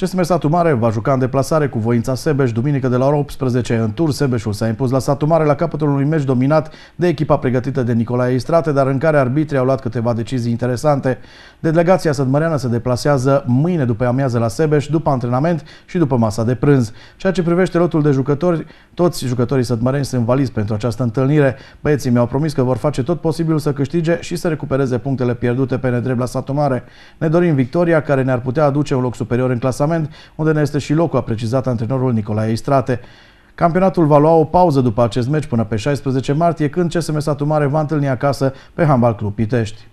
CSM Satu Mare va juca în deplasare cu Voința Sebeș duminică de la ora 18 în tur. Sebeșul s-a impus la Satu Mare la capătul unui meci dominat de echipa pregătită de Nicolae Istrate, dar în care arbitrii au luat câteva decizii interesante. Delegația sădmăreană se deplasează mâine după amiază la Sebeș, după antrenament și după masa de prânz. Ceea ce privește lotul de jucători, toți jucătorii sădmăreni sunt valizi pentru această întâlnire. Băieții mi-au promis că vor face tot posibilul să câștige și să recupereze punctele pierdute pe nedrept la Satu Mare. Ne dorim victoria care ne-ar putea aduce un loc superior în clasa clasament, unde ne este și locul, a precizat antrenorul Nicolae Istrate. Campionatul va lua o pauză după acest meci până pe 16 martie, când CSM Satu Mare va întâlni acasă pe Hambal Club Pitești.